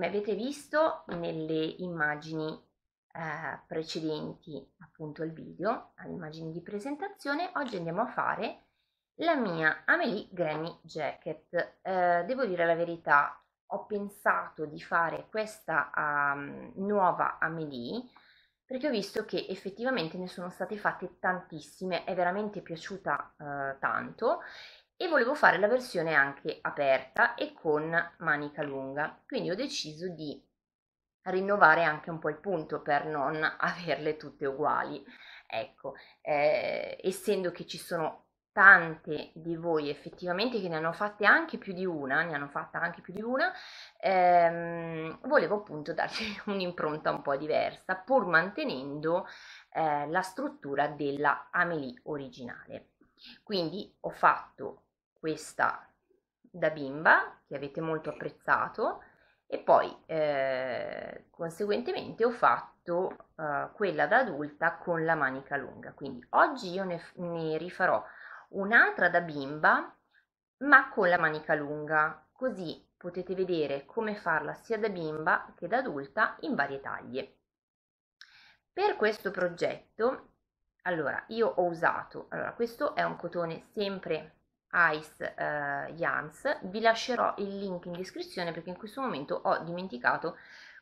come avete visto nelle immagini eh, precedenti appunto al video, all'immagine di presentazione, oggi andiamo a fare la mia Amelie Granny Jacket. Eh, devo dire la verità, ho pensato di fare questa um, nuova Amelie perché ho visto che effettivamente ne sono state fatte tantissime, è veramente piaciuta eh, tanto e volevo fare la versione anche aperta e con manica lunga quindi ho deciso di rinnovare anche un po' il punto per non averle tutte uguali ecco eh, essendo che ci sono tante di voi effettivamente che ne hanno fatte anche più di una ne hanno fatta anche più di una ehm, volevo appunto darci un'impronta un po' diversa pur mantenendo eh, la struttura della Amelie originale quindi ho fatto questa da bimba che avete molto apprezzato e poi eh, conseguentemente ho fatto eh, quella da adulta con la manica lunga quindi oggi io ne, ne rifarò un'altra da bimba ma con la manica lunga così potete vedere come farla sia da bimba che da adulta in varie taglie per questo progetto allora io ho usato allora questo è un cotone sempre Ice eh, Jans. Vi lascerò il link in descrizione perché in questo momento ho dimenticato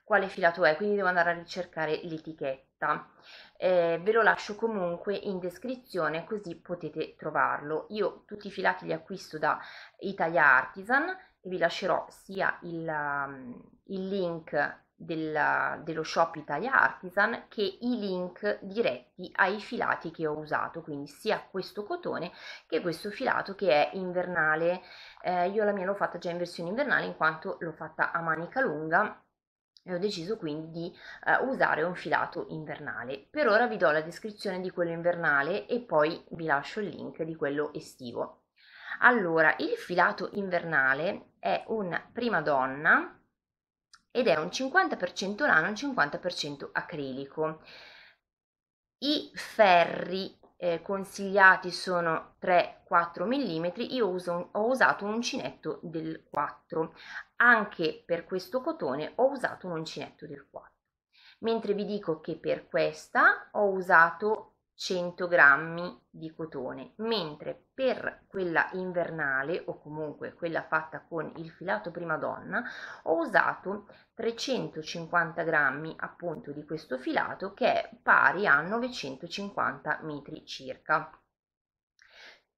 quale filato è, quindi devo andare a ricercare l'etichetta. Eh, ve lo lascio comunque in descrizione così potete trovarlo. Io tutti i filati li acquisto da Italia Artisan e vi lascerò sia il, mm, il link della, dello shop Italia Artisan che i link diretti ai filati che ho usato, quindi sia questo cotone che questo filato che è invernale. Eh, io la mia l'ho fatta già in versione invernale in quanto l'ho fatta a manica lunga e ho deciso quindi di eh, usare un filato invernale. Per ora vi do la descrizione di quello invernale e poi vi lascio il link di quello estivo. Allora, il filato invernale è un prima donna ed è un 50% lana e un 50% acrilico. I ferri eh, consigliati sono 3-4 mm, io uso, ho usato un uncinetto del 4, anche per questo cotone ho usato un uncinetto del 4, mentre vi dico che per questa ho usato 100 grammi di cotone, mentre per quella invernale o comunque quella fatta con il filato prima donna ho usato 350 grammi appunto di questo filato che è pari a 950 metri circa.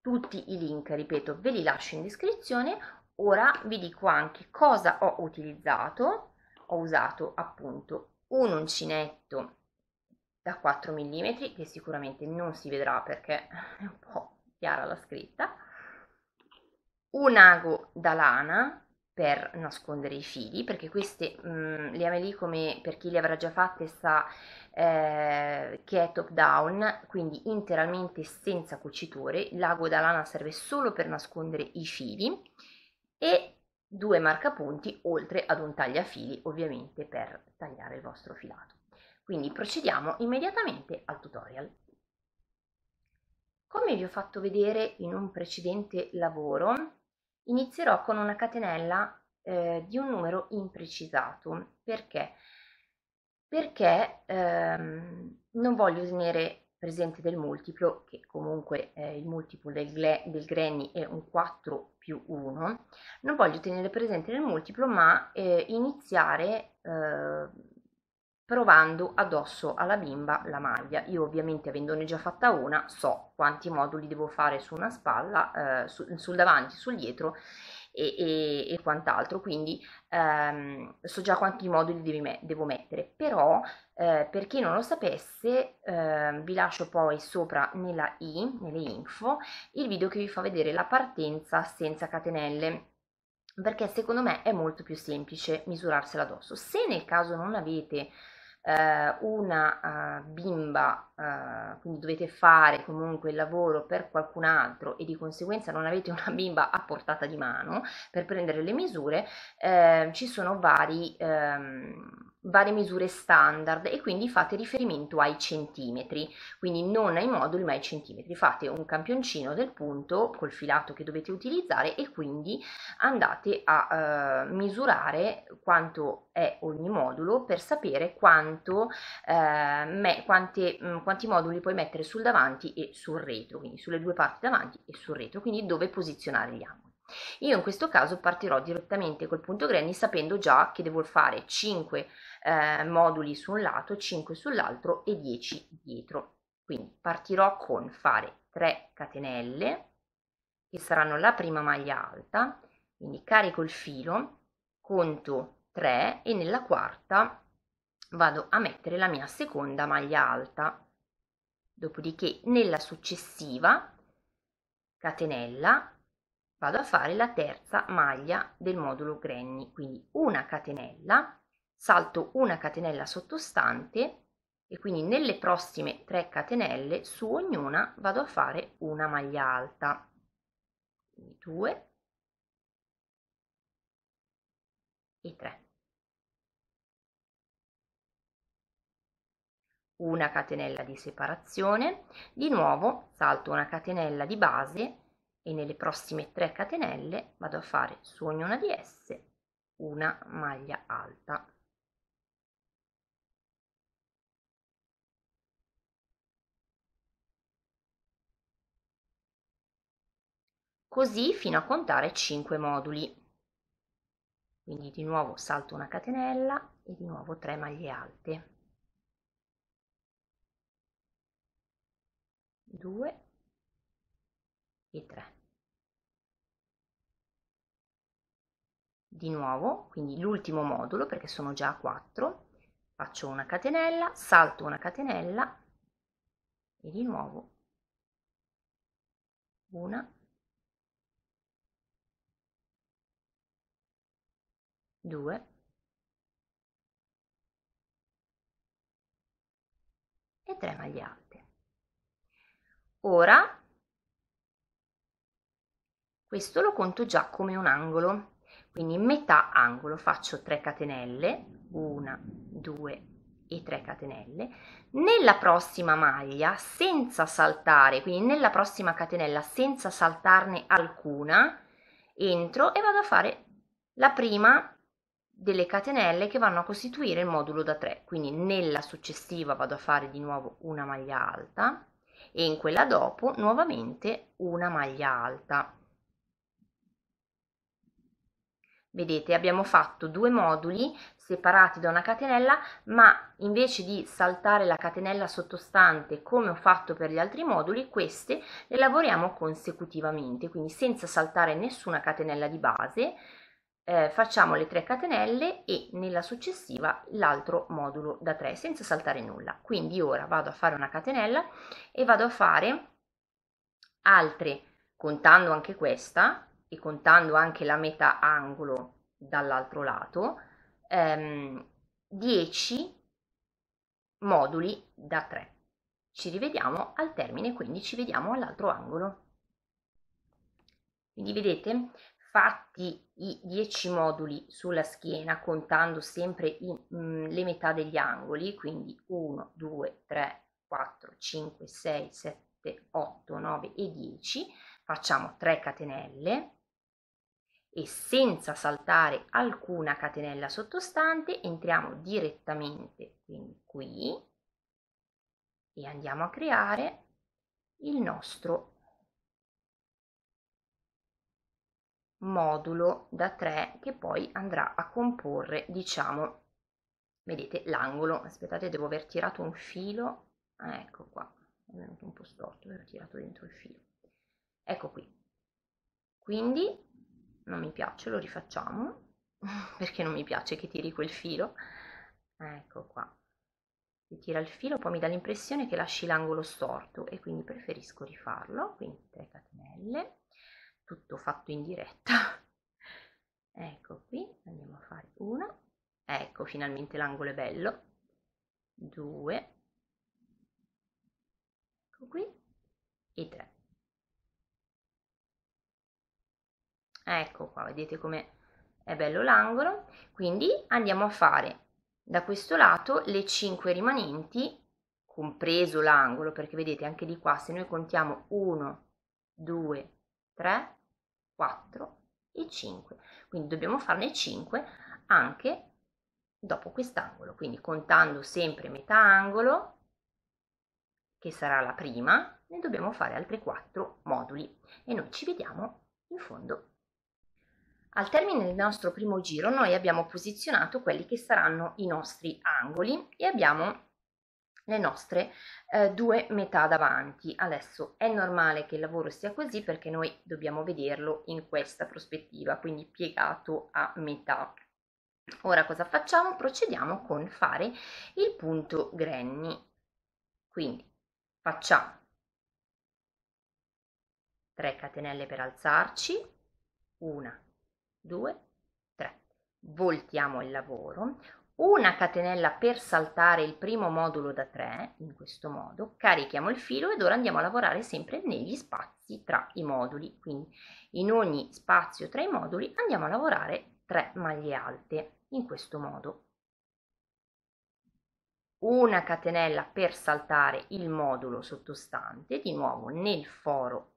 Tutti i link, ripeto, ve li lascio in descrizione. Ora vi dico anche cosa ho utilizzato. Ho usato appunto un uncinetto da 4 mm che sicuramente non si vedrà perché è un po' chiara la scritta un ago da lana per nascondere i fili perché queste mh, mm, le ame come per chi le avrà già fatte sa eh, che è top down quindi interamente senza cucitore l'ago da lana serve solo per nascondere i fili e due marcapunti oltre ad un tagliafili ovviamente per tagliare il vostro filato quindi procediamo immediatamente al tutorial. Come vi ho fatto vedere in un precedente lavoro, inizierò con una catenella eh, di un numero imprecisato. Perché? Perché ehm, non voglio tenere presente del multiplo, che comunque eh, il multiplo del, del granny è un 4 più 1, non voglio tenere presente del multiplo, ma eh, iniziare eh, provando addosso alla bimba la maglia. Io ovviamente avendone già fatta una so quanti moduli devo fare su una spalla, eh, su, sul davanti, sul dietro e, e, e quant'altro, quindi ehm, so già quanti moduli me devo mettere, però eh, per chi non lo sapesse eh, vi lascio poi sopra nella i, nelle info, il video che vi fa vedere la partenza senza catenelle perché secondo me è molto più semplice misurarsela addosso. Se nel caso non avete eh, una uh, bimba, uh, quindi dovete fare comunque il lavoro per qualcun altro e di conseguenza non avete una bimba a portata di mano per prendere le misure, eh, ci sono vari... Ehm, varie misure standard e quindi fate riferimento ai centimetri, quindi non ai moduli ma ai centimetri, fate un campioncino del punto col filato che dovete utilizzare e quindi andate a eh, misurare quanto è ogni modulo per sapere quanto, eh, me, quante, mh, mm, quanti moduli puoi mettere sul davanti e sul retro, quindi sulle due parti davanti e sul retro, quindi dove posizionare gli angoli. Io in questo caso partirò direttamente col punto granny sapendo già che devo fare 5 eh, moduli su un lato, 5 sull'altro e 10 dietro. Quindi partirò con fare 3 catenelle che saranno la prima maglia alta, quindi carico il filo, conto 3 e nella quarta vado a mettere la mia seconda maglia alta. Dopodiché nella successiva catenella vado a fare la terza maglia del modulo granny quindi una catenella salto una catenella sottostante e quindi nelle prossime 3 catenelle su ognuna vado a fare una maglia alta 2 e 3 una catenella di separazione di nuovo salto una catenella di base e nelle prossime 3 catenelle vado a fare su ognuna di esse una maglia alta così fino a contare 5 moduli quindi di nuovo salto una catenella e di nuovo 3 maglie alte 2 e 3. Di nuovo, quindi l'ultimo modulo, perché sono già a 4, faccio una catenella, salto una catenella e di nuovo una, due e tre maglie alte. Ora questo lo conto già come un angolo quindi metà angolo faccio 3 catenelle 1 2 e 3 catenelle nella prossima maglia senza saltare quindi nella prossima catenella senza saltarne alcuna entro e vado a fare la prima delle catenelle che vanno a costituire il modulo da 3 quindi nella successiva vado a fare di nuovo una maglia alta e in quella dopo nuovamente una maglia alta Vedete, abbiamo fatto due moduli separati da una catenella, ma invece di saltare la catenella sottostante come ho fatto per gli altri moduli, queste le lavoriamo consecutivamente, quindi senza saltare nessuna catenella di base, eh, facciamo le 3 catenelle e nella successiva l'altro modulo da 3 senza saltare nulla. Quindi ora vado a fare una catenella e vado a fare altre, contando anche questa, e contando anche la metà angolo dall'altro lato, ehm, 10 moduli da 3. Ci rivediamo al termine, quindi ci vediamo all'altro angolo. Quindi vedete, fatti i 10 moduli sulla schiena, contando sempre i, mh, mm, le metà degli angoli, quindi 1, 2, 3, 4, 5, 6, 7, 8, 9 e 10, facciamo 3 catenelle, e senza saltare alcuna catenella sottostante entriamo direttamente quindi qui e andiamo a creare il nostro modulo da 3 che poi andrà a comporre diciamo vedete l'angolo aspettate devo aver tirato un filo ah, ecco qua è venuto un po' storto aver tirato dentro il filo ecco qui quindi non mi piace lo rifacciamo perché non mi piace che tiri quel filo ecco qua si tira il filo poi mi dà l'impressione che lasci l'angolo storto e quindi preferisco rifarlo quindi 3 catenelle tutto fatto in diretta ecco qui andiamo a fare una ecco finalmente l'angolo è bello 2 ecco qui e 3 Ah, ecco qua vedete come è bello l'angolo quindi andiamo a fare da questo lato le 5 rimanenti compreso l'angolo perché vedete anche di qua se noi contiamo 1 2 3 4 e 5 quindi dobbiamo farne 5 anche dopo quest'angolo quindi contando sempre metà angolo che sarà la prima ne dobbiamo fare altri 4 moduli e noi ci vediamo in fondo al termine del nostro primo giro noi abbiamo posizionato quelli che saranno i nostri angoli e abbiamo le nostre eh, due metà davanti. Adesso è normale che il lavoro sia così perché noi dobbiamo vederlo in questa prospettiva, quindi piegato a metà. Ora cosa facciamo? Procediamo con fare il punto granny. Quindi facciamo 3 catenelle per alzarci, una 2, 3. Voltiamo il lavoro, una catenella per saltare il primo modulo da 3, in questo modo, carichiamo il filo ed ora andiamo a lavorare sempre negli spazi tra i moduli, quindi in ogni spazio tra i moduli andiamo a lavorare 3 maglie alte, in questo modo. Una catenella per saltare il modulo sottostante, di nuovo nel foro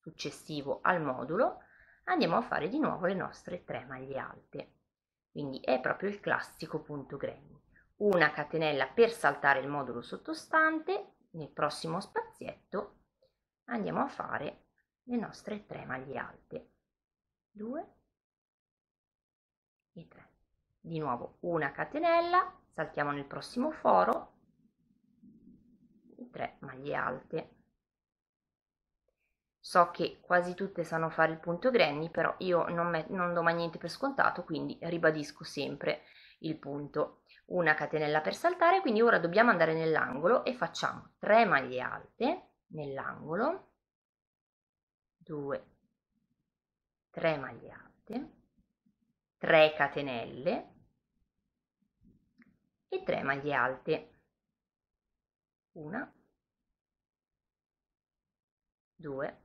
successivo al modulo, andiamo a fare di nuovo le nostre tre maglie alte. Quindi è proprio il classico punto granny. Una catenella per saltare il modulo sottostante, nel prossimo spazietto andiamo a fare le nostre tre maglie alte. 2 e 3. Di nuovo una catenella, saltiamo nel prossimo foro, 3 maglie alte. So che quasi tutte sanno fare il punto granny, però io non, met- non do mai niente per scontato, quindi ribadisco sempre il punto. Una catenella per saltare, quindi ora dobbiamo andare nell'angolo e facciamo 3 maglie alte nell'angolo, 2, 3 maglie alte, 3 catenelle e 3 maglie alte. 1, 2,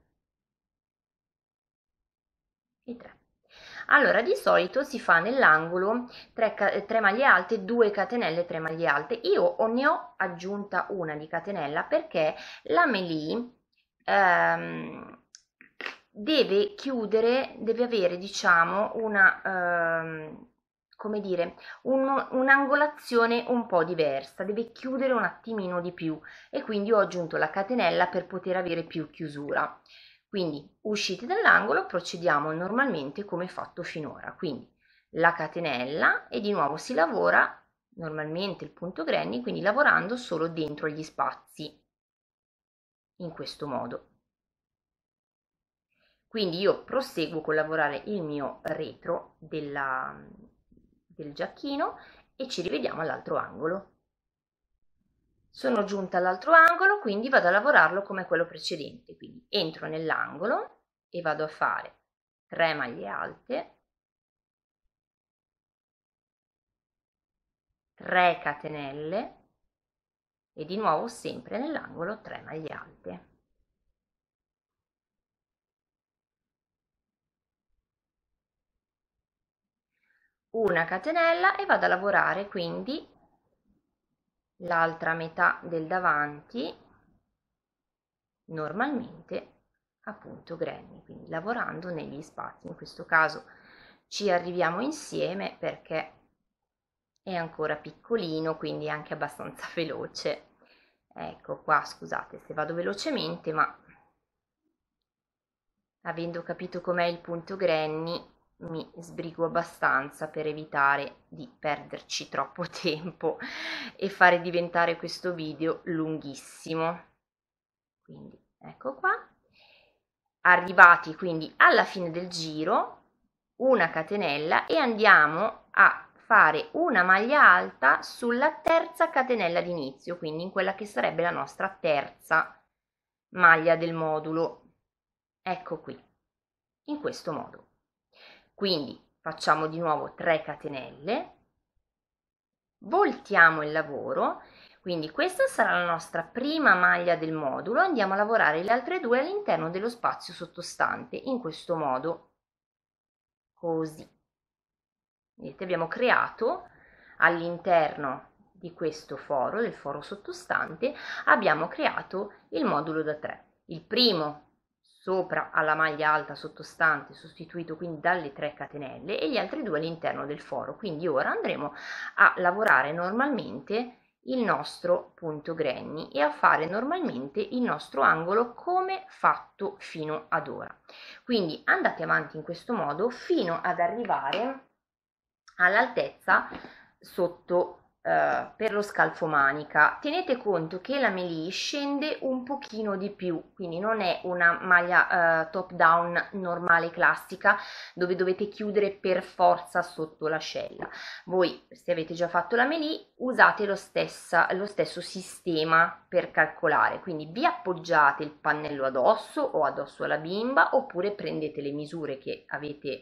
i tre. Allora, di solito si fa nell'angolo 3, 3 eh, maglie alte, 2 catenelle, 3 maglie alte. Io ne ho aggiunta una di catenella perché la melee ehm, deve chiudere, deve avere, diciamo, una... Ehm, come dire, un'angolazione un, un po' diversa, deve chiudere un attimino di più e quindi ho aggiunto la catenella per poter avere più chiusura. Quindi usciti dall'angolo procediamo normalmente come fatto finora, quindi la catenella e di nuovo si lavora normalmente il punto granny, quindi lavorando solo dentro gli spazi, in questo modo. Quindi io proseguo con lavorare il mio retro della, del giacchino e ci rivediamo all'altro angolo. Sono giunta all'altro angolo, quindi vado a lavorarlo come quello precedente. Quindi entro nell'angolo e vado a fare 3 maglie alte, 3 catenelle e di nuovo sempre nell'angolo 3 maglie alte. Una catenella e vado a lavorare quindi l'altra metà del davanti normalmente appunto granny, quindi lavorando negli spazi. In questo caso ci arriviamo insieme perché è ancora piccolino, quindi anche abbastanza veloce. Ecco qua, scusate se vado velocemente, ma avendo capito com'è il punto granny mi sbrigo abbastanza per evitare di perderci troppo tempo e fare diventare questo video lunghissimo. Quindi ecco qua. Arrivati quindi alla fine del giro, una catenella e andiamo a fare una maglia alta sulla terza catenella d'inizio, quindi in quella che sarebbe la nostra terza maglia del modulo. Ecco qui, in questo modo quindi facciamo di nuovo 3 catenelle voltiamo il lavoro quindi questa sarà la nostra prima maglia del modulo andiamo a lavorare le altre due all'interno dello spazio sottostante in questo modo così vedete abbiamo creato all'interno di questo foro del foro sottostante abbiamo creato il modulo da 3 il primo sopra alla maglia alta sottostante sostituito quindi dalle 3 catenelle e gli altri due all'interno del foro quindi ora andremo a lavorare normalmente il nostro punto granny e a fare normalmente il nostro angolo come fatto fino ad ora quindi andate avanti in questo modo fino ad arrivare all'altezza sotto eh, per lo scalfo manica tenete conto che la melee scende un pochino di più quindi non è una maglia eh, top down normale classica dove dovete chiudere per forza sotto l'ascella voi se avete già fatto la melee usate lo, stessa, lo stesso sistema per calcolare quindi vi appoggiate il pannello addosso o addosso alla bimba oppure prendete le misure che avete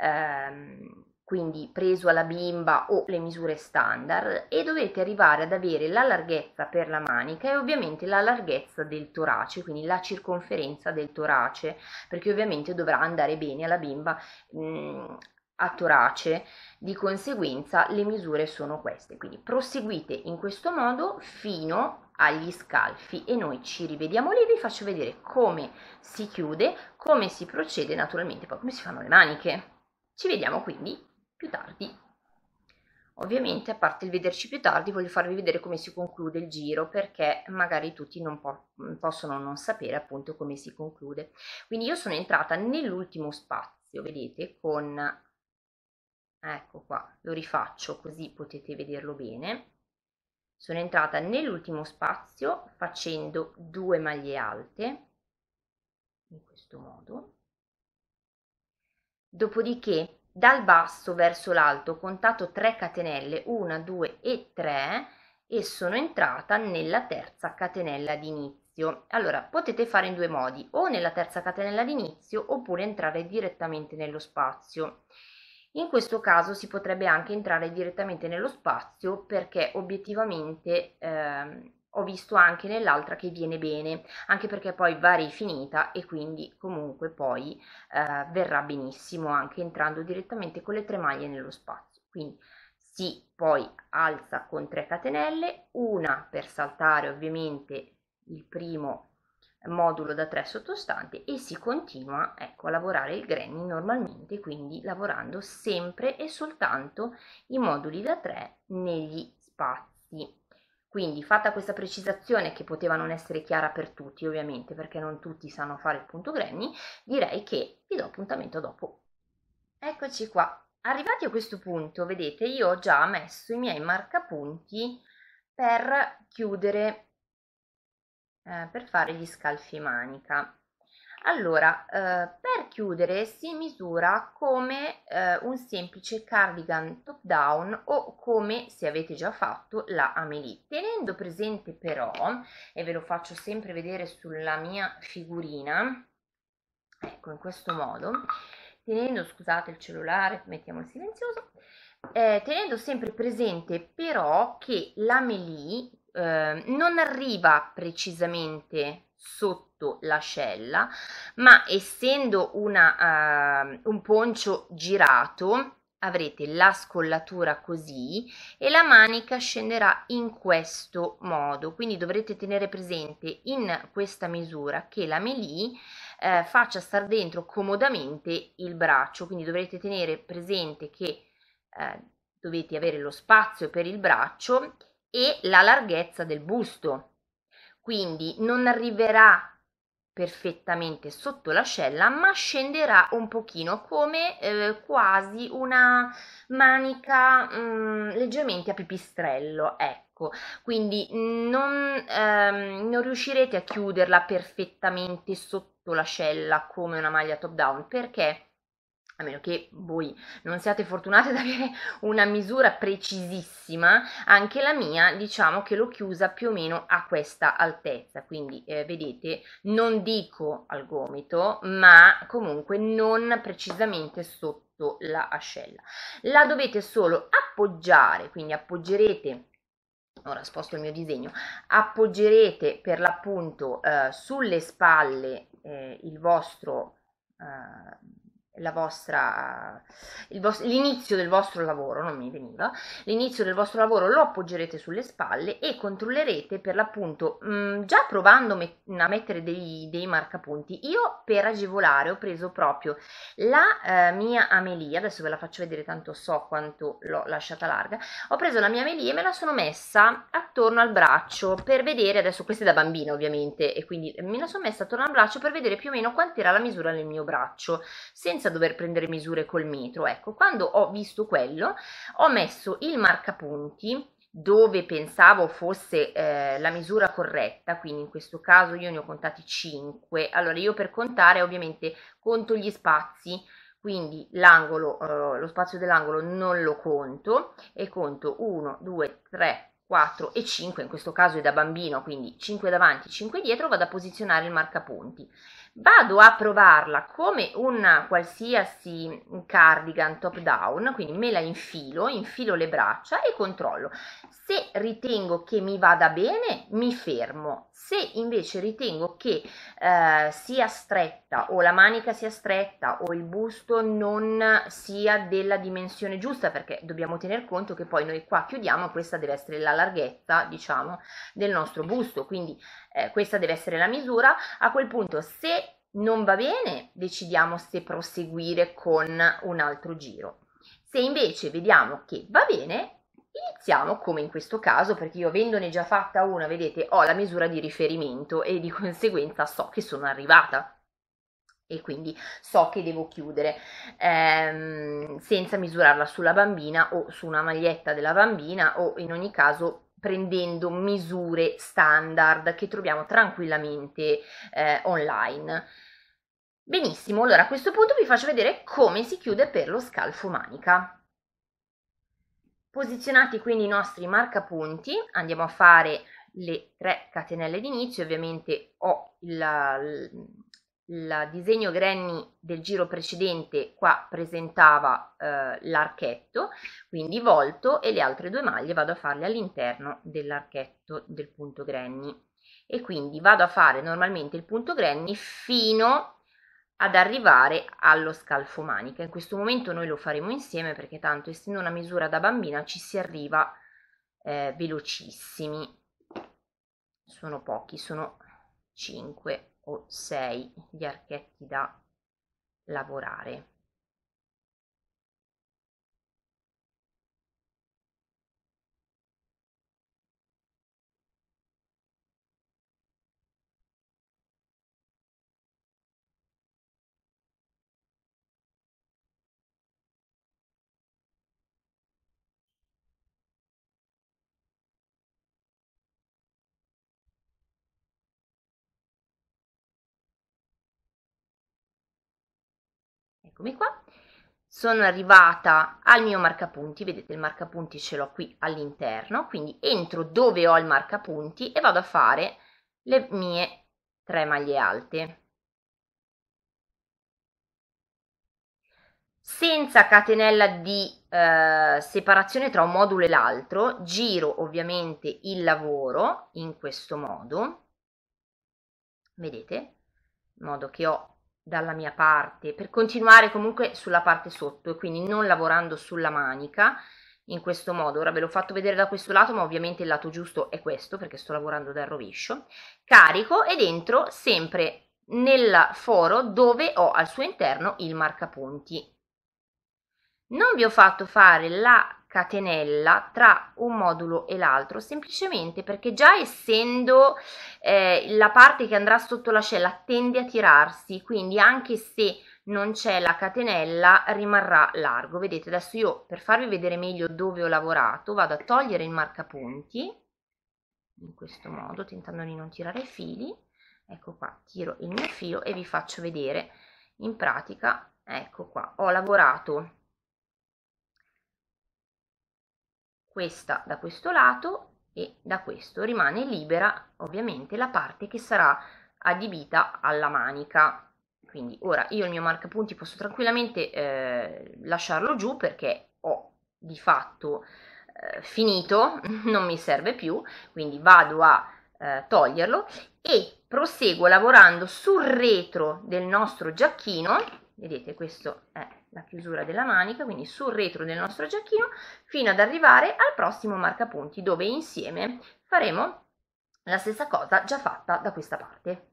ehm, quindi preso alla bimba o le misure standard e dovete arrivare ad avere la larghezza per la manica e ovviamente la larghezza del torace, quindi la circonferenza del torace, perché ovviamente dovrà andare bene alla bimba mh, mm, a torace, di conseguenza le misure sono queste, quindi proseguite in questo modo fino agli scalfi e noi ci rivediamo lì, vi faccio vedere come si chiude, come si procede naturalmente poi come si fanno le maniche. Ci vediamo quindi più tardi. Ovviamente, a parte il vederci più tardi, voglio farvi vedere come si conclude il giro, perché magari tutti non po possono non sapere appunto come si conclude. Quindi io sono entrata nell'ultimo spazio, vedete, con... Ecco qua, lo rifaccio così potete vederlo bene. Sono entrata nell'ultimo spazio facendo due maglie alte, in questo modo. Dopodiché dal basso verso l'alto ho contato 3 catenelle 1 2 e 3 e sono entrata nella terza catenella d'inizio allora potete fare in due modi o nella terza catenella d'inizio oppure entrare direttamente nello spazio in questo caso si potrebbe anche entrare direttamente nello spazio perché obiettivamente eh, ho visto anche nell'altra che viene bene, anche perché poi va rifinita e quindi comunque poi eh, verrà benissimo anche entrando direttamente con le tre maglie nello spazio. Quindi si poi alza con 3 catenelle, una per saltare ovviamente il primo modulo da 3 sottostante e si continua ecco, a lavorare il granny normalmente, quindi lavorando sempre e soltanto i moduli da 3 negli spazi quindi fatta questa precisazione che poteva non essere chiara per tutti ovviamente perché non tutti sanno fare il punto Granny, direi che vi do appuntamento dopo. Eccoci qua. Arrivati a questo punto, vedete, io ho già messo i miei marcapunti per chiudere, eh, per fare gli scalfi manica. Allora, eh, per chiudere si misura come eh, un semplice cardigan top down o come, se avete già fatto, la amelie. Tenendo presente però, e ve lo faccio sempre vedere sulla mia figurina, ecco in questo modo, tenendo, scusate il cellulare, mettiamo il silenzioso, eh, tenendo sempre presente però che l'amelie eh, non arriva precisamente sotto l'ascella, ma essendo una, uh, un poncio girato avrete la scollatura così e la manica scenderà in questo modo quindi dovrete tenere presente in questa misura che la melie eh, faccia star dentro comodamente il braccio quindi dovrete tenere presente che eh, dovete avere lo spazio per il braccio e la larghezza del busto quindi non arriverà perfettamente sotto l'ascella ma scenderà un pochino come eh, quasi una manica mh, mm, leggermente a pipistrello ecco quindi non, ehm, non riuscirete a chiuderla perfettamente sotto l'ascella come una maglia top down perché a meno che voi non siate fortunati ad avere una misura precisissima, anche la mia diciamo che l'ho chiusa più o meno a questa altezza, quindi eh, vedete non dico al gomito ma comunque non precisamente sotto la ascella. La dovete solo appoggiare, quindi appoggerete ora sposto il mio disegno, appoggerete per l'appunto eh, sulle spalle eh, il vostro eh, vostra, vostro, l'inizio del vostro lavoro, non mi veniva, l'inizio del vostro lavoro lo appoggerete sulle spalle e controllerete per l'appunto, mh, mm, già provando met- a mettere dei, dei, marcapunti, io per agevolare ho preso proprio la eh, mia Amelia, adesso ve la faccio vedere tanto so quanto l'ho lasciata larga, ho preso la mia Amelia e me la sono messa attorno al braccio per vedere, adesso questa è da bambina ovviamente, e quindi me la sono messa attorno al braccio per vedere più o meno quant'era la misura del mio braccio, senza senza dover prendere misure col metro. Ecco, quando ho visto quello, ho messo il marcapunti dove pensavo fosse eh, la misura corretta, quindi in questo caso io ne ho contati 5. Allora io per contare ovviamente conto gli spazi, quindi l'angolo, eh, lo spazio dell'angolo non lo conto e conto 1, 2, 3, 4 e 5, in questo caso è da bambino, quindi 5 davanti, 5 dietro, vado a posizionare il marcapunti vado a provarla come un qualsiasi cardigan top down, quindi me la infilo, infilo le braccia e controllo. Se ritengo che mi vada bene, mi fermo. Se invece ritengo che eh, sia stretta o la manica sia stretta o il busto non sia della dimensione giusta, perché dobbiamo tener conto che poi noi qua chiudiamo, questa deve essere la larghezza, diciamo, del nostro busto, quindi eh, questa deve essere la misura, a quel punto se non va bene decidiamo se proseguire con un altro giro. Se invece vediamo che va bene, iniziamo come in questo caso perché io avendone già fatta una vedete ho la misura di riferimento e di conseguenza so che sono arrivata e quindi so che devo chiudere ehm, senza misurarla sulla bambina o su una maglietta della bambina o in ogni caso prendendo misure standard che troviamo tranquillamente eh, online. Benissimo, allora a questo punto vi faccio vedere come si chiude per lo scalfo manica. Posizionati quindi i nostri marcapunti, andiamo a fare le 3 catenelle d'inizio, ovviamente ho il, il disegno Granny del giro precedente qua presentava eh, l'archetto, quindi volto e le altre due maglie vado a farle all'interno dell'archetto del punto Granny e quindi vado a fare normalmente il punto Granny fino ad arrivare allo scalfo manica. In questo momento noi lo faremo insieme perché tanto essendo una misura da bambina ci si arriva eh, velocissimi. Sono pochi, sono 5 o 6 gli archetti da lavorare eccomi qua, sono arrivata al mio marcapunti, vedete il marcapunti ce l'ho qui all'interno, quindi entro dove ho il marcapunti e vado a fare le mie tre maglie alte. Senza catenella di eh, separazione tra un modulo e l'altro, giro ovviamente il lavoro in questo modo, vedete, in modo che ho dalla mia parte per continuare comunque sulla parte sotto e quindi non lavorando sulla manica in questo modo ora ve l'ho fatto vedere da questo lato ma ovviamente il lato giusto è questo perché sto lavorando dal rovescio carico ed dentro sempre nel foro dove ho al suo interno il marcapunti non vi ho fatto fare la catenella tra un modulo e l'altro semplicemente perché già essendo eh, la parte che andrà sotto l'ascella tende a tirarsi quindi anche se non c'è la catenella rimarrà largo vedete adesso io per farvi vedere meglio dove ho lavorato vado a togliere il marcapunti in questo modo tentando di non tirare i fili ecco qua tiro il mio filo e vi faccio vedere in pratica ecco qua ho lavorato questa da questo lato e da questo rimane libera ovviamente la parte che sarà adibita alla manica quindi ora io il mio marcapunti posso tranquillamente eh, lasciarlo giù perché ho di fatto eh, finito non mi serve più quindi vado a eh, toglierlo e proseguo lavorando sul retro del nostro giacchino vedete questo è la chiusura della manica, quindi sul retro del nostro giacchino, fino ad arrivare al prossimo marcapunti, dove insieme faremo la stessa cosa già fatta da questa parte.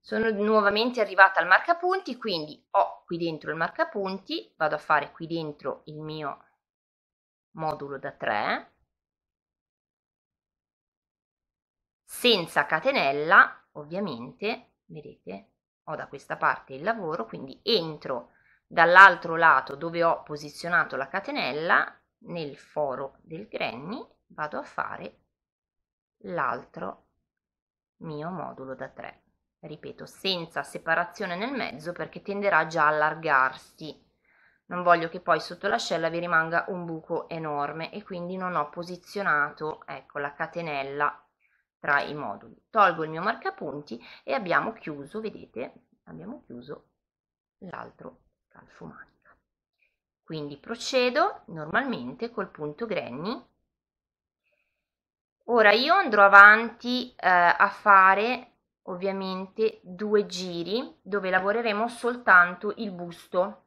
Sono nuovamente arrivata al marcapunti, quindi ho qui dentro il marcapunti, vado a fare qui dentro il mio modulo da 3, senza catenella, ovviamente, vedete, ho da questa parte il lavoro, quindi entro dall'altro lato dove ho posizionato la catenella nel foro del granny vado a fare l'altro mio modulo da 3 ripeto senza separazione nel mezzo perché tenderà già a allargarsi non voglio che poi sotto l'ascella vi rimanga un buco enorme e quindi non ho posizionato ecco la catenella tra i moduli tolgo il mio marcapunti e abbiamo chiuso vedete abbiamo chiuso l'altro calcomagna. Quindi procedo normalmente col punto granny. Ora io andrò avanti eh, a fare ovviamente due giri dove lavoreremo soltanto il busto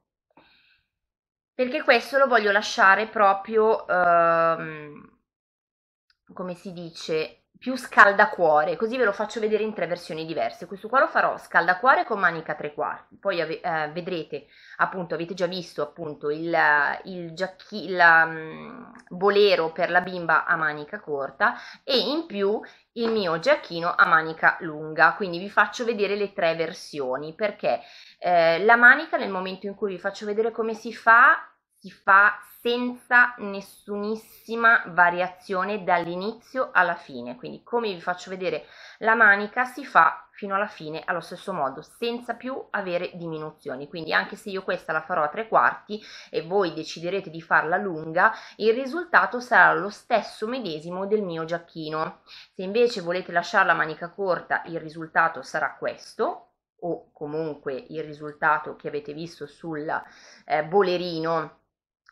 perché questo lo voglio lasciare proprio ehm, come si dice più scaldacuore, così ve lo faccio vedere in tre versioni diverse. Questo qua lo farò scaldacuore con manica tre quarti, poi eh, vedrete, appunto, avete già visto appunto il, il, giacchi, il um, bolero per la bimba a manica corta e in più il mio giacchino a manica lunga, quindi vi faccio vedere le tre versioni perché eh, la manica nel momento in cui vi faccio vedere come si fa, si fa senza nessunissima variazione dall'inizio alla fine quindi come vi faccio vedere la manica si fa fino alla fine allo stesso modo senza più avere diminuzioni quindi anche se io questa la farò a tre quarti e voi deciderete di farla lunga il risultato sarà lo stesso medesimo del mio giacchino se invece volete lasciare la manica corta il risultato sarà questo o comunque il risultato che avete visto sul eh, bolerino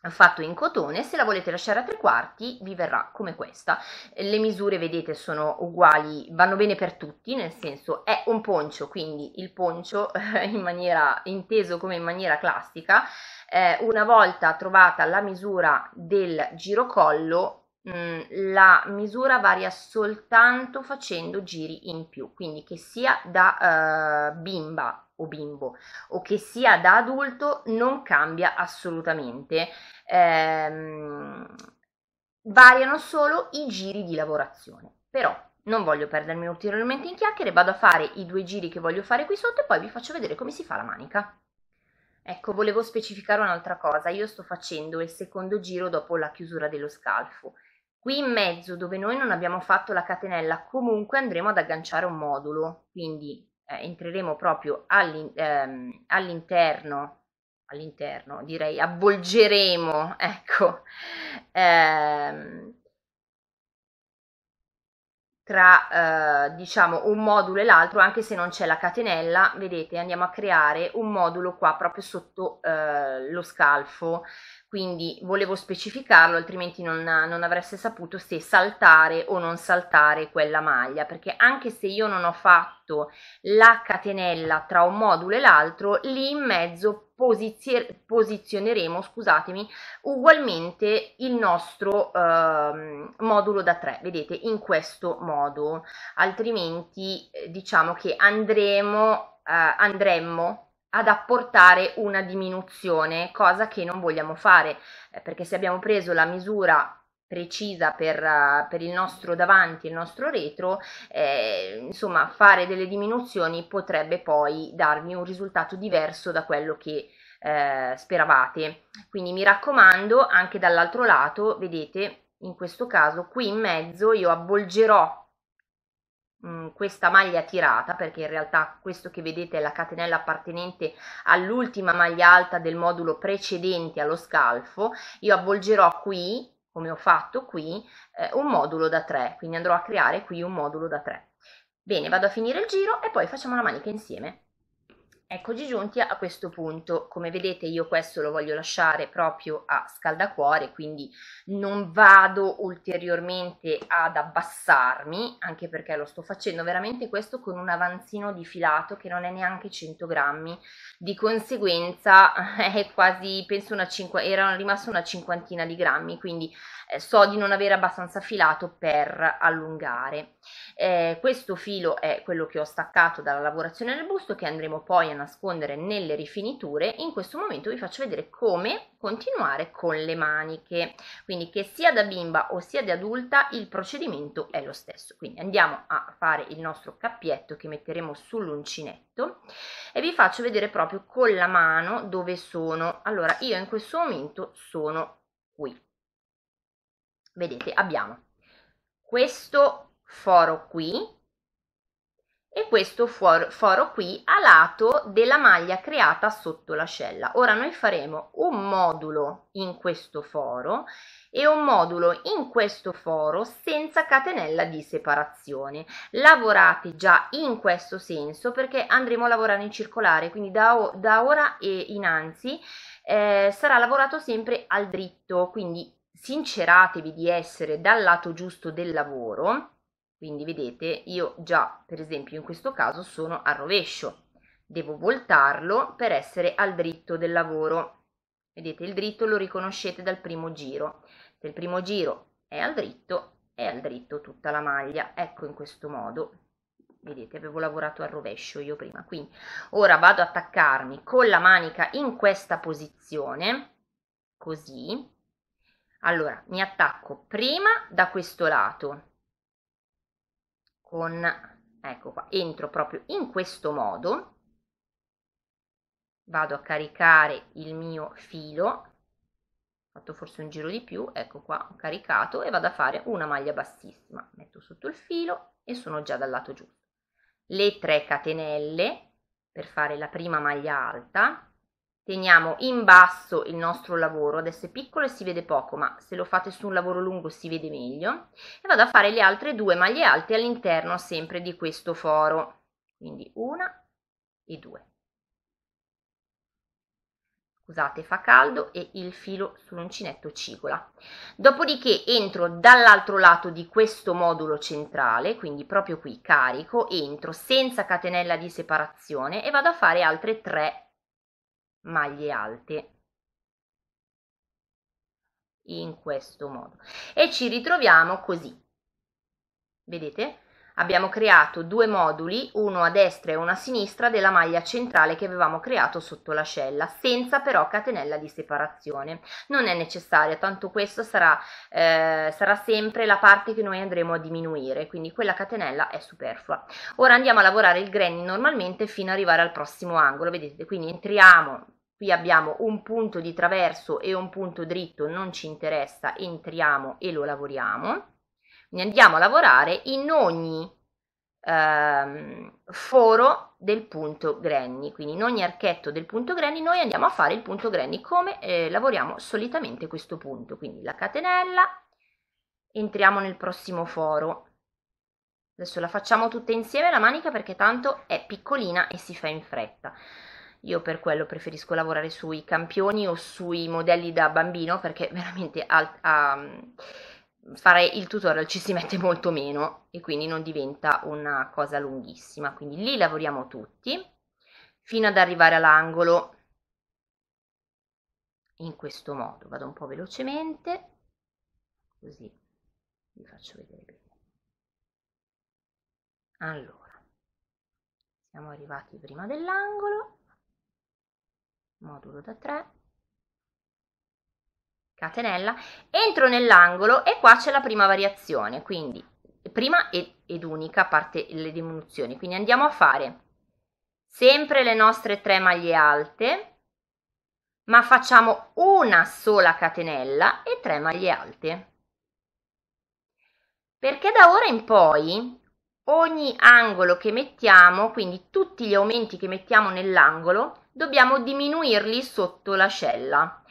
fatto in cotone, se la volete lasciare a tre quarti vi verrà come questa, le misure vedete sono uguali, vanno bene per tutti, nel senso è un poncio, quindi il poncio in maniera, inteso come in maniera classica, eh, una volta trovata la misura del girocollo Mm, la misura varia soltanto facendo giri in più, quindi che sia da uh, bimba o bimbo o che sia da adulto non cambia assolutamente, ehm, variano solo i giri di lavorazione. Però non voglio perdermi ulteriormente in chiacchiere, vado a fare i due giri che voglio fare qui sotto e poi vi faccio vedere come si fa la manica. Ecco, volevo specificare un'altra cosa, io sto facendo il secondo giro dopo la chiusura dello scalfo, Qui in mezzo, dove noi non abbiamo fatto la catenella, comunque andremo ad agganciare un modulo, quindi eh, entreremo proprio all'in, ehm, all'interno, all'interno, direi avvolgeremo, ecco, ehm, tra eh, diciamo un modulo e l'altro anche se non c'è la catenella vedete andiamo a creare un modulo qua proprio sotto eh, lo scalfo quindi volevo specificarlo altrimenti non, non, avreste saputo se saltare o non saltare quella maglia perché anche se io non ho fatto la catenella tra un modulo e l'altro lì in mezzo posizioneremo scusatemi ugualmente il nostro eh, modulo da 3 vedete in questo modo altrimenti eh, diciamo che andremo eh, andremmo ad apportare una diminuzione, cosa che non vogliamo fare, eh, perché se abbiamo preso la misura precisa per, eh, per il nostro davanti il nostro retro, eh, insomma fare delle diminuzioni potrebbe poi darvi un risultato diverso da quello che eh, speravate. Quindi mi raccomando, anche dall'altro lato, vedete, in questo caso qui in mezzo io avvolgerò Mm, questa maglia tirata perché in realtà questo che vedete è la catenella appartenente all'ultima maglia alta del modulo precedente allo scalfo io avvolgerò qui come ho fatto qui eh, un modulo da 3 quindi andrò a creare qui un modulo da 3 bene vado a finire il giro e poi facciamo la manica insieme Eccoci giunti a questo punto, come vedete io questo lo voglio lasciare proprio a scaldacuore, quindi non vado ulteriormente ad abbassarmi, anche perché lo sto facendo veramente questo con un avanzino di filato che non è neanche 100 grammi, di conseguenza è quasi, penso una cinqu- erano rimasta una cinquantina di grammi, quindi eh, so di non avere abbastanza filato per allungare. Eh, questo filo è quello che ho staccato dalla lavorazione del busto che andremo poi a nascondere nelle rifiniture. In questo momento vi faccio vedere come continuare con le maniche, quindi che sia da bimba o sia da adulta il procedimento è lo stesso. Quindi andiamo a fare il nostro cappietto che metteremo sull'uncinetto e vi faccio vedere proprio con la mano dove sono. Allora io in questo momento sono qui. Vedete abbiamo questo foro qui e questo foro, foro qui a lato della maglia creata sotto l'ascella. Ora noi faremo un modulo in questo foro e un modulo in questo foro senza catenella di separazione. Lavorate già in questo senso perché andremo a lavorare in circolare, quindi da, da ora e innanzi eh, sarà lavorato sempre al dritto, quindi sinceratevi di essere dal lato giusto del lavoro quindi vedete, io già per esempio in questo caso sono al rovescio, devo voltarlo per essere al dritto del lavoro. Vedete, il dritto lo riconoscete dal primo giro. Se il primo giro è al dritto, è al dritto tutta la maglia. Ecco in questo modo. Vedete, avevo lavorato al rovescio io prima. Quindi ora vado ad attaccarmi con la manica in questa posizione, così. Allora, mi attacco prima da questo lato, con, ecco qua, entro proprio in questo modo, vado a caricare il mio filo, fatto forse un giro di più, ecco qua, ho caricato e vado a fare una maglia bassissima, metto sotto il filo e sono già dal lato giusto. Le 3 catenelle per fare la prima maglia alta, teniamo in basso il nostro lavoro, adesso è piccolo e si vede poco, ma se lo fate su un lavoro lungo si vede meglio, e vado a fare le altre due maglie alte all'interno sempre di questo foro, quindi una e due. Scusate, fa caldo e il filo sull'uncinetto cigola. Dopodiché entro dall'altro lato di questo modulo centrale, quindi proprio qui carico, entro senza catenella di separazione e vado a fare altre tre maglie alte in questo modo e ci ritroviamo così vedete abbiamo creato due moduli, uno a destra e uno a sinistra della maglia centrale che avevamo creato sotto l'ascella, senza però catenella di separazione. Non è necessaria, tanto questa sarà, eh, sarà sempre la parte che noi andremo a diminuire, quindi quella catenella è superflua. Ora andiamo a lavorare il granny normalmente fino ad arrivare al prossimo angolo, vedete, quindi entriamo qui abbiamo un punto di traverso e un punto dritto non ci interessa entriamo e lo lavoriamo quindi andiamo a lavorare in ogni ehm, foro del punto granny, quindi in ogni archetto del punto granny noi andiamo a fare il punto granny come eh, lavoriamo solitamente questo punto, quindi la catenella, entriamo nel prossimo foro. Adesso la facciamo tutta insieme la manica perché tanto è piccolina e si fa in fretta. Io per quello preferisco lavorare sui campioni o sui modelli da bambino perché veramente... Alt- um, fare il tutorial ci si mette molto meno e quindi non diventa una cosa lunghissima. Quindi lì lavoriamo tutti fino ad arrivare all'angolo in questo modo. Vado un po' velocemente, così vi faccio vedere bene. Allora, siamo arrivati prima dell'angolo, modulo da 3, catenella, entro nell'angolo e qua c'è la prima variazione, quindi prima ed, ed unica parte le diminuzioni. Quindi andiamo a fare sempre le nostre tre maglie alte, ma facciamo una sola catenella e tre maglie alte. Perché da ora in poi ogni angolo che mettiamo, quindi tutti gli aumenti che mettiamo nell'angolo, dobbiamo diminuirli sotto l'ascella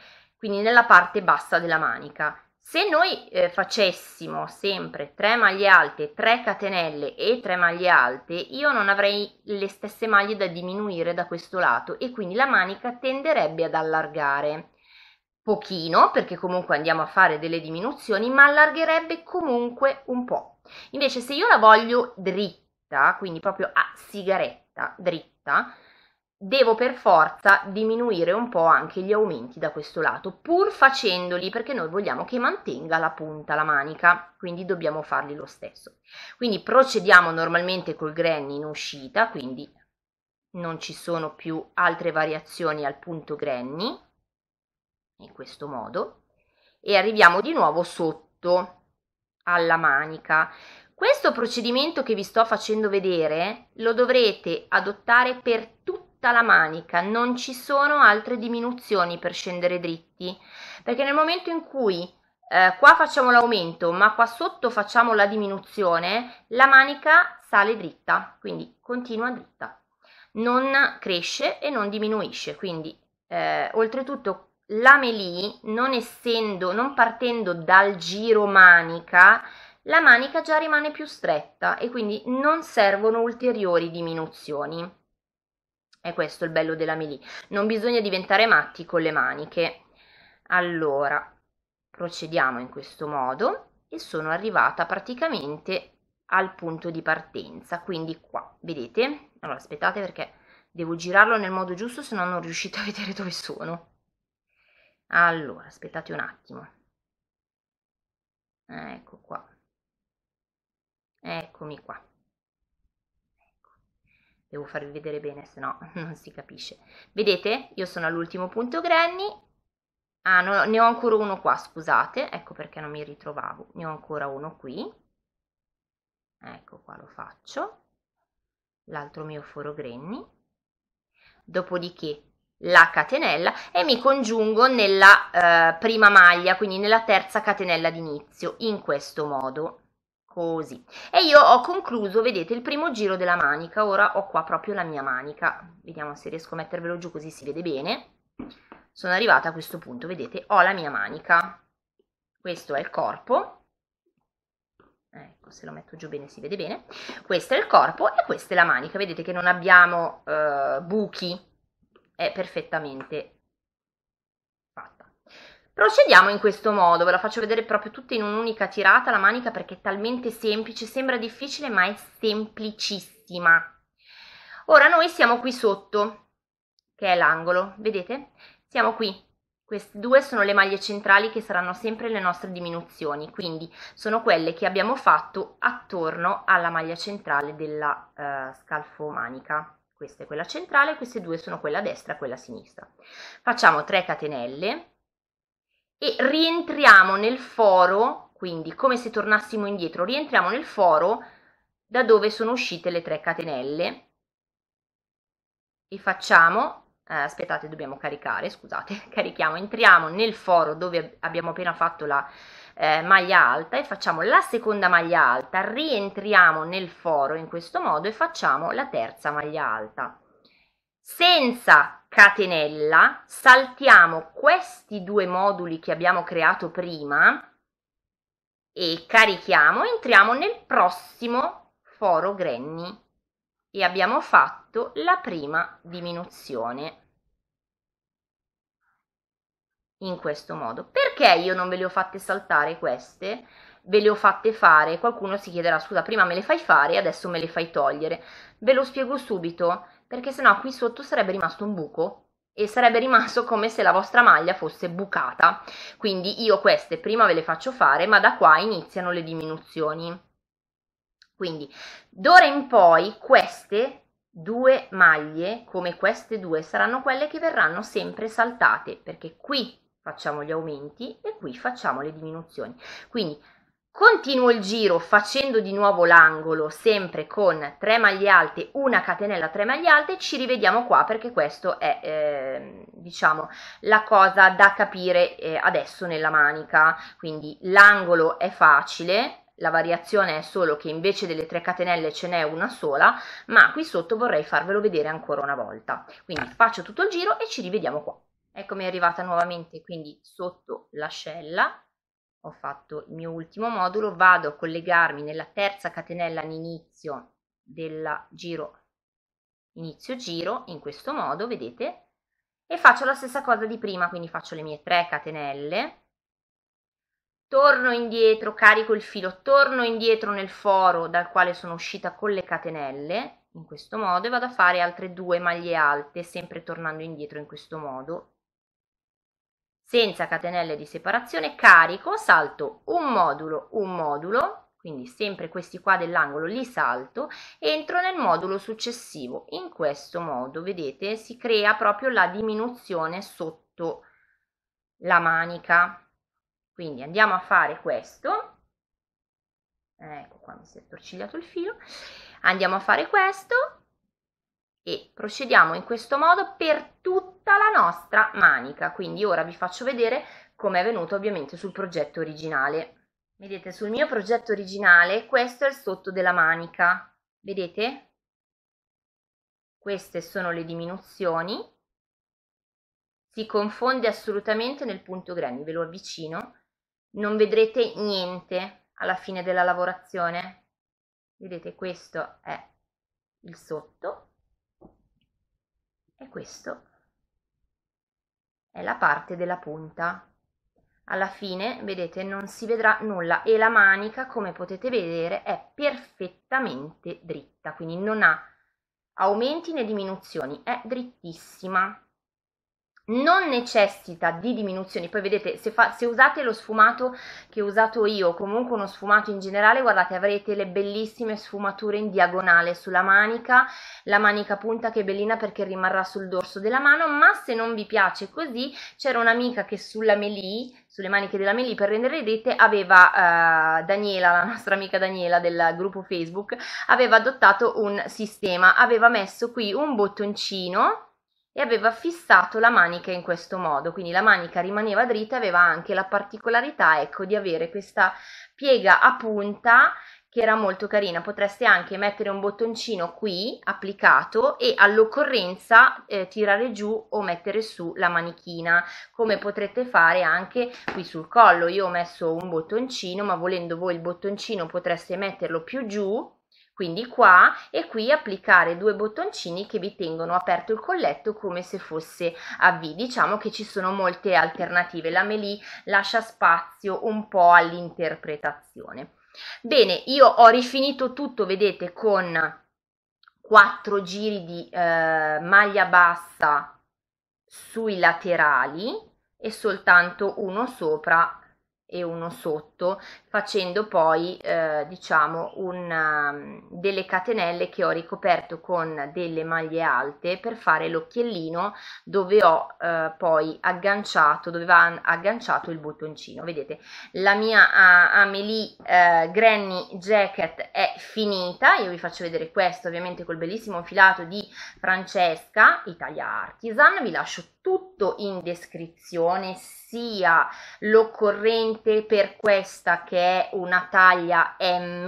quindi nella parte bassa della manica. Se noi eh, facessimo sempre 3 maglie alte, 3 catenelle e 3 maglie alte, io non avrei le stesse maglie da diminuire da questo lato e quindi la manica tenderebbe ad allargare pochino, perché comunque andiamo a fare delle diminuzioni, ma allargherebbe comunque un po'. Invece se io la voglio dritta, quindi proprio a sigaretta dritta, devo per forza diminuire un po' anche gli aumenti da questo lato, pur facendoli perché noi vogliamo che mantenga la punta, la manica, quindi dobbiamo farli lo stesso. Quindi procediamo normalmente col granny in uscita, quindi non ci sono più altre variazioni al punto granny, in questo modo, e arriviamo di nuovo sotto alla manica. Questo procedimento che vi sto facendo vedere lo dovrete adottare per tutti tutta la manica, non ci sono altre diminuzioni per scendere dritti, perché nel momento in cui eh, qua facciamo l'aumento ma qua sotto facciamo la diminuzione, la manica sale dritta, quindi continua dritta, non cresce e non diminuisce, quindi eh, oltretutto la melì non essendo, non partendo dal giro manica, la manica già rimane più stretta e quindi non servono ulteriori diminuzioni. È questo il bello della melee. Non bisogna diventare matti con le maniche. Allora, procediamo in questo modo e sono arrivata praticamente al punto di partenza. Quindi qua, vedete? Allora, aspettate perché devo girarlo nel modo giusto, se no non riuscite a vedere dove sono. Allora, aspettate un attimo. Ecco qua. Eccomi qua. Devo farvi vedere bene, se no non si capisce. Vedete? Io sono all'ultimo punto granny. Ah, no, ne ho ancora uno qua, scusate. Ecco perché non mi ritrovavo. Ne ho ancora uno qui. Ecco qua lo faccio. L'altro mio foro granny. Dopodiché la catenella e mi congiungo nella eh, prima maglia, quindi nella terza catenella d'inizio, in questo modo. Così. E io ho concluso, vedete, il primo giro della manica. Ora ho qua proprio la mia manica. Vediamo se riesco a mettervelo giù così si vede bene. Sono arrivata a questo punto, vedete, ho la mia manica. Questo è il corpo. Ecco, se lo metto giù bene si vede bene. Questo è il corpo e questa è la manica. Vedete che non abbiamo eh, buchi. È perfettamente Procediamo in questo modo, ve la faccio vedere proprio tutta in un'unica tirata la manica perché è talmente semplice, sembra difficile ma è semplicissima. Ora noi siamo qui sotto, che è l'angolo, vedete? Siamo qui, queste due sono le maglie centrali che saranno sempre le nostre diminuzioni, quindi sono quelle che abbiamo fatto attorno alla maglia centrale della eh, scalfo manica. Questa è quella centrale, queste due sono quella destra e quella sinistra. Facciamo 3 catenelle e rientriamo nel foro, quindi come se tornassimo indietro, rientriamo nel foro da dove sono uscite le 3 catenelle e facciamo, eh, aspettate dobbiamo caricare, scusate, carichiamo, entriamo nel foro dove abbiamo appena fatto la eh, maglia alta e facciamo la seconda maglia alta, rientriamo nel foro in questo modo e facciamo la terza maglia alta senza catenella saltiamo questi due moduli che abbiamo creato prima e carichiamo, entriamo nel prossimo foro granny e abbiamo fatto la prima diminuzione in questo modo. Perché io non ve le ho fatte saltare queste? Ve le ho fatte fare, qualcuno si chiederà scusa, prima me le fai fare e adesso me le fai togliere. Ve lo spiego subito perché sennò qui sotto sarebbe rimasto un buco e sarebbe rimasto come se la vostra maglia fosse bucata. Quindi io queste prima ve le faccio fare, ma da qua iniziano le diminuzioni. Quindi d'ora in poi queste due maglie, come queste due, saranno quelle che verranno sempre saltate, perché qui facciamo gli aumenti e qui facciamo le diminuzioni. Quindi Continuo il giro facendo di nuovo l'angolo, sempre con 3 maglie alte, una catenella 3 maglie alte, ci rivediamo qua perché questa è eh, diciamo la cosa da capire eh, adesso nella manica. Quindi l'angolo è facile, la variazione è solo che invece delle 3 catenelle ce n'è una sola, ma qui sotto vorrei farvelo vedere ancora una volta. Quindi faccio tutto il giro e ci rivediamo qua. Eccomi arrivata nuovamente quindi sotto l'ascella ho fatto il mio ultimo modulo, vado a collegarmi nella terza catenella all'inizio del giro inizio giro in questo modo, vedete? E faccio la stessa cosa di prima, quindi faccio le mie 3 catenelle, torno indietro, carico il filo, torno indietro nel foro dal quale sono uscita con le catenelle, in questo modo, e vado a fare altre due maglie alte, sempre tornando indietro in questo modo, senza catenelle di separazione, carico, salto un modulo, un modulo, quindi sempre questi qua dell'angolo li salto, entro nel modulo successivo. In questo modo, vedete, si crea proprio la diminuzione sotto la manica. Quindi andiamo a fare questo. Ecco qua mi si è torcigliato il filo. Andiamo a fare questo e procediamo in questo modo per tutti tutta la nostra manica quindi ora vi faccio vedere come è venuto ovviamente sul progetto originale vedete sul mio progetto originale questo è il sotto della manica vedete queste sono le diminuzioni si confonde assolutamente nel punto granny ve lo avvicino non vedrete niente alla fine della lavorazione vedete questo è il sotto e questo è la parte della punta alla fine vedete non si vedrà nulla e la manica come potete vedere è perfettamente dritta quindi non ha aumenti né diminuzioni è drittissima non necessita di diminuzioni. Poi vedete, se, fa, se, usate lo sfumato che ho usato io, comunque uno sfumato in generale, guardate, avrete le bellissime sfumature in diagonale sulla manica, la manica punta che è bellina perché rimarrà sul dorso della mano, ma se non vi piace così, c'era un'amica che sulla melì sulle maniche della Melì per rendere dette, aveva eh, Daniela, la nostra amica Daniela del gruppo Facebook, aveva adottato un sistema, aveva messo qui un bottoncino e aveva fissato la manica in questo modo, quindi la manica rimaneva dritta e aveva anche la particolarità ecco, di avere questa piega a punta che era molto carina, potreste anche mettere un bottoncino qui applicato e all'occorrenza eh, tirare giù o mettere su la manichina, come potrete fare anche qui sul collo, io ho messo un bottoncino ma volendo voi il bottoncino potreste metterlo più giù quindi qua e qui applicare due bottoncini che vi tengono aperto il colletto come se fosse a V. Diciamo che ci sono molte alternative, la melì lascia spazio un po' all'interpretazione. Bene, io ho rifinito tutto, vedete, con quattro giri di eh, maglia bassa sui laterali e soltanto uno sopra e uno sotto tutto facendo poi eh, diciamo una, ehm, delle catenelle che ho ricoperto con delle maglie alte per fare l'occhiellino dove ho eh, poi agganciato dove va agganciato il bottoncino vedete la mia uh, Amelie uh, eh, Granny Jacket è finita io vi faccio vedere questo ovviamente col bellissimo filato di Francesca Italia Artisan vi lascio tutto in descrizione sia l'occorrente per questo questa che è una taglia M,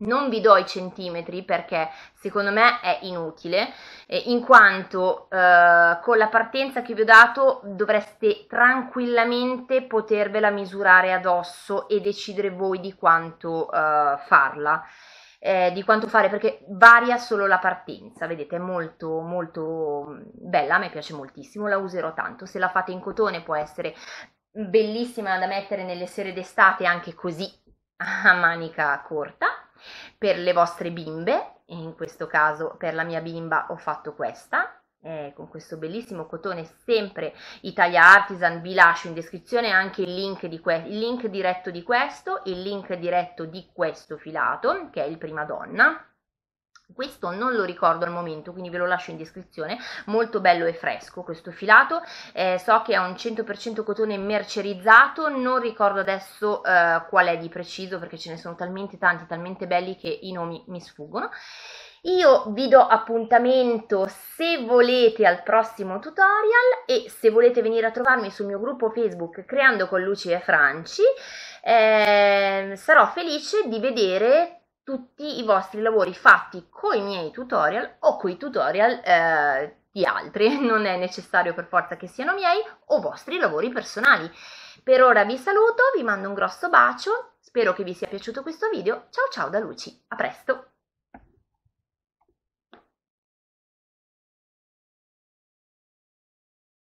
non vi do i centimetri perché secondo me è inutile, eh, in quanto eh, con la partenza che vi ho dato dovreste tranquillamente potervela misurare addosso e decidere voi di quanto eh, farla. Eh, di quanto fare perché varia solo la partenza vedete è molto molto mm, bella a me piace moltissimo la userò tanto se la fate in cotone può essere bellissima da mettere nelle sere d'estate anche così a manica corta per le vostre bimbe in questo caso per la mia bimba ho fatto questa eh, con questo bellissimo cotone sempre Italia Artisan vi lascio in descrizione anche il link, di il link diretto di questo il link diretto di questo filato che è il prima donna questo non lo ricordo al momento, quindi ve lo lascio in descrizione, molto bello e fresco questo filato, eh, so che è un 100% cotone mercerizzato, non ricordo adesso eh, qual è di preciso perché ce ne sono talmente tanti, talmente belli che i nomi mi sfuggono. Io vi do appuntamento se volete al prossimo tutorial e se volete venire a trovarmi sul mio gruppo Facebook Creando con Luci e Franci, eh, sarò felice di vedere tutti i vostri lavori fatti con i miei tutorial o con i tutorial eh, di altri, non è necessario per forza che siano miei o vostri lavori personali. Per ora vi saluto, vi mando un grosso bacio, spero che vi sia piaciuto questo video, ciao ciao da Luci, a presto!